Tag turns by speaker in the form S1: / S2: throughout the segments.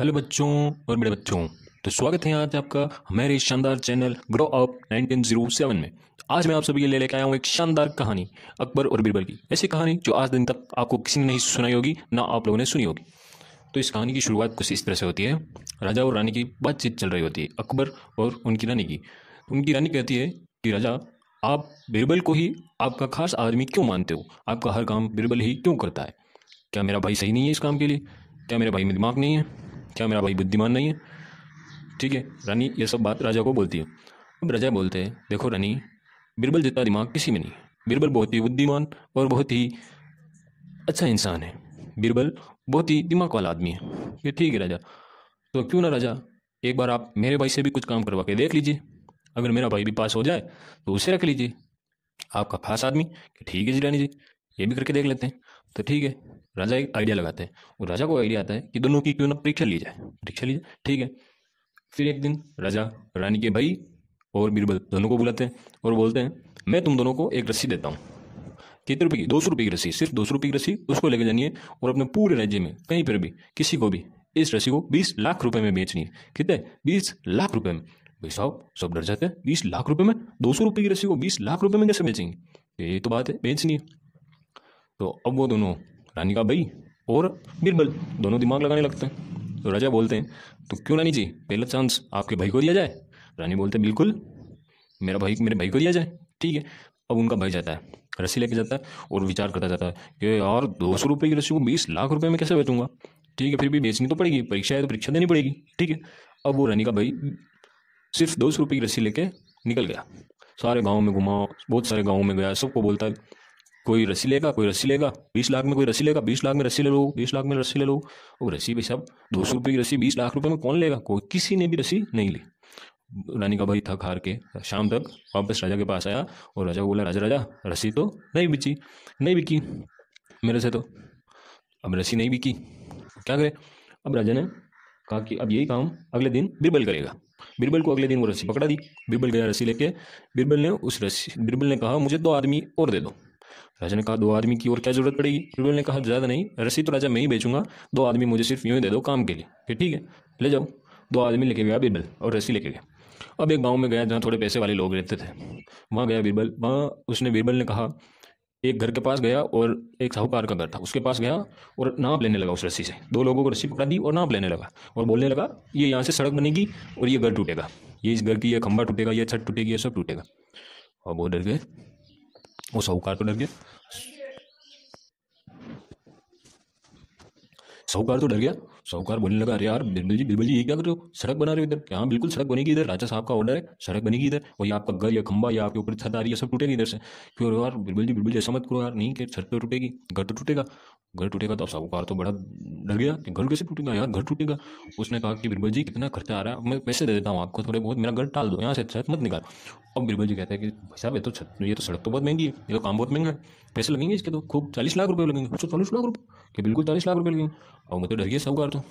S1: hello बच्चों और बड़े बच्चों तो स्वागत है आज आपका हमारे शानदार चैनल ग्रो अप 1907 में आज मैं आप सभी के लिए लेकर आया हूँ एक शानदार कहानी अकबर और बीरबल की ऐसी कहानी जो आज दिन तक आपको किसी ने नहीं सुनाई होगी ना आप लोगों ने सुनी होगी तो इस कहानी की शुरुआत कुछ इस तरह से होती है राजा और रानी की बातचीत चल रही होती है अकबर और उनकी रानी की उनकी रानी कहती है कि राजा आप बीरबल को ही आपका खास आदमी क्यों मानते हो आपका हर काम बीरबल ही क्यों करता है क्या मेरा भाई सही नहीं है इस काम के लिए क्या मेरा भाई में दिमाग नहीं है क्या मेरा भाई बुद्धिमान नहीं है ठीक है रानी ये सब बात राजा को बोलती है अब राजा बोलते हैं देखो रानी बीरबल जितना दिमाग किसी में नहीं बीरबल बहुत ही बुद्धिमान और बहुत ही अच्छा इंसान है बीरबल बहुत ही दिमाग वाला आदमी है ये ठीक है राजा तो क्यों ना राजा एक बार आप मेरे भाई से भी कुछ काम करवा के देख लीजिए अगर मेरा भाई भी पास हो जाए तो उसे रख लीजिए आपका खास आदमी ठीक है जी रानी जी ये भी करके देख लेते हैं तो ठीक है राजा एक आइडिया लगाते हैं और राजा को आइडिया आता है कि दोनों की क्यों ना परीक्षा ली जाए परीक्षा ली जाए ठीक है फिर एक दिन राजा रानी के भाई और बीरबल दोनों को बुलाते हैं और बोलते हैं मैं तुम दोनों को एक रस्सी देता हूँ कितने रुपये की दो सौ रुपये की रस्सी सिर्फ दो सौ रुपये की रस्सी उसको लेकर जानी है और अपने पूरे राज्य में कहीं पर भी किसी को भी इस रस्सी को बीस लाख रुपए में बेचनी है कितने बीस लाख रुपये में भाई साहब सब डर जाते हैं बीस लाख रुपए में दो सौ रुपये की रस्सी को बीस लाख रुपए में कैसे बेचेंगे ये तो बात है बेचनी है तो अब वो दोनों रानी का भाई और बीरबल दोनों दिमाग लगाने लगते हैं तो राजा बोलते हैं तो क्यों रानी जी पहला चांस आपके भाई को दिया जाए रानी बोलते बिल्कुल मेरा भाई मेरे भाई को दिया जाए ठीक है अब उनका भाई जाता है रस्सी लेके जाता है और विचार करता जाता है कि यार दो सौ रुपये की रस्सी को बीस लाख रुपये में कैसे बेचूंगा ठीक है फिर भी बेचनी तो पड़ेगी परीक्षा है तो परीक्षा देनी पड़ेगी ठीक है अब वो रानी का भाई सिर्फ दो सौ रुपये की रस्सी लेके निकल गया सारे गाँव में घुमा बहुत सारे गाँव में गया सबको बोलता है कोई रस्सी लेगा कोई रस्सी लेगा बीस लाख में कोई रस्सी लेगा बीस लाख में रस्सी ले लो बीस लाख में रस्सी ले लो वो रस्सी भाई साहब दो सौ रुपये की रस्सी बीस लाख रुपये में कौन लेगा कोई किसी ने भी रस्सी नहीं ली रानी का भाई थक हार के शाम तक वापस राजा के पास आया और राजा को बोला राजा राजा रस्सी तो नहीं बिची नहीं बिकी मेरे से तो अब रस्सी नहीं बिकी क्या करे अब राजा ने कहा कि अब यही काम अगले दिन बिरबल करेगा बिरबल को अगले दिन वो रस्सी पकड़ा दी बिरबल गया रस्सी लेके बिरबल ने उस रस्सी बिरबल ने कहा मुझे दो आदमी और दे दो राजा ने कहा दो आदमी की और क्या जरूरत पड़ेगी बीरबल ने कहा ज़्यादा नहीं रसी तो राजा मैं ही बेचूंगा दो आदमी मुझे सिर्फ यूँ ही दे दो काम के लिए फिर ठीक है ले जाओ दो आदमी लेके गया बीरबल और रस्सी लेके गया अब एक गाँव में गया जहाँ थोड़े पैसे वाले लोग रहते थे वहाँ गया बीरबल वहाँ उसने बीरबल ने कहा एक घर के पास गया और एक साहूकार का घर था उसके पास गया और नाप लेने लगा उस रस्सी से दो लोगों को रस्सी पकड़ा दी और नाप लेने लगा और बोलने लगा ये यहाँ से सड़क बनेगी और ये घर टूटेगा ये इस घर की ये खंबा टूटेगा ये छत टूटेगी ये सब टूटेगा और वो डर गए वो साहूकार तो डर गया साहूकार तो डर गया साहूकार बोलने लगा अरे यार बिरबल जी बिरबल जी ये क्या कर रहे हो सड़क बना रहे हो इधर हाँ बिल्कुल सड़क बनेगी इधर राजा साहब का ऑर्डर है सड़क बनेगी इधर और ये आपका घर या खंबा या आपके ऊपर छत आ रही है सब टूटेगी इधर से क्यों यार बिरबल जी बिरबल जी ऐसा मत करो यार नहीं कि छत तो टूटेगी घर तो टूटेगा घर टूटेगा तो अब साहूकार तो बड़ा डर गया कि घर कैसे टूटेगा यार घर टूटेगा उसने कहा कि बीरबल जी कितना खर्चा आ रहा है मैं पैसे दे देता हूँ आपको थोड़े बहुत मेरा घर टाल दो यहाँ से छत मत निकाल अब बीरबल जी कहते हैं कि भाई साहब ये तो छत ये तो सड़क तो बहुत महंगी है ये तो काम बहुत महंगा है पैसे लगेंगे इसके तो खूब चालीस लाख रुपये लगेंगे चालीस लाख रुपये कि बिल्कुल चालीस लाख रुपये लगेंगे और मैं तो डर गया साहूकार तो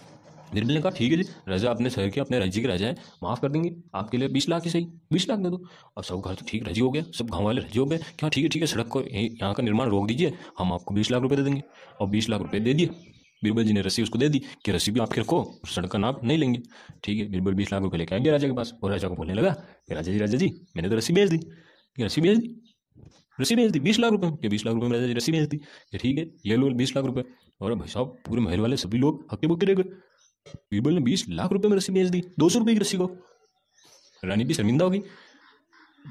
S1: निर्मल ने कहा ठीक है जी राजा अपने शहर के अपने राज्य के राजा है माफ़ कर देंगे आपके लिए बीस लाख ही सही बीस लाख दे दो और सब घर तो ठीक रजी हो गया सब गाँव वाले रजी हो गए क्या ठीक है ठीक है सड़क को यहाँ का निर्माण रोक दीजिए हम आपको बीस लाख रुपये दे देंगे और बीस लाख रुपये दे दिए बीरबल जी ने रस्सी उसको दे दी कि रस्सी भी आपके रखो सड़क का नाप नहीं लेंगे ठीक है बीरबल बीस लाख रुपये लेके गए राजा के पास और राजा को बोलने लगा कि राजा जी राजा जी मैंने तो रस्सी भेज दी रस्सी भेज दी रस्सी भेज दी बीस लाख रुपये के बीस लाख रुपये में राजा जी रस्सी भेज दी ठीक है ये लो बीस लाख रुपये और भाई साहब पूरे महल वाले सभी लोग हक्के बुक्के रह गए बीरबल ने बीस लाख रुपए में रस्सी बेच दी दो सौ रुपये की रस्सी को रानी भी शर्मिंदा होगी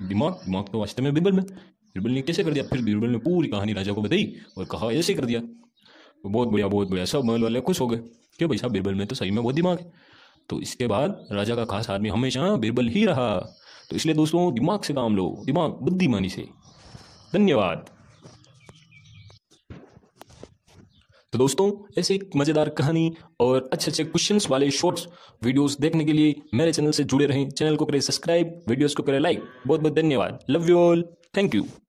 S1: दिमाग दिमाग तो वास्तव में बीरबल में बीरबल ने कैसे कर दिया फिर बीरबल ने पूरी कहानी राजा को बताई और कहा ऐसे कर दिया तो बहुत बढ़िया बहुत बढ़िया सब महल वाले खुश हो गए क्यों भाई साहब बीरबल में तो सही में बहुत दिमाग है तो इसके बाद राजा का खास आदमी हमेशा बीरबल ही रहा तो इसलिए दोस्तों दिमाग से काम लो दिमाग बुद्धिमानी से धन्यवाद तो दोस्तों ऐसे एक मज़ेदार कहानी और अच्छे अच्छे क्वेश्चन वाले शॉर्ट्स वीडियोस देखने के लिए मेरे चैनल से जुड़े रहें चैनल को करें सब्सक्राइब वीडियोस को करें लाइक बहुत बहुत धन्यवाद love you all thank you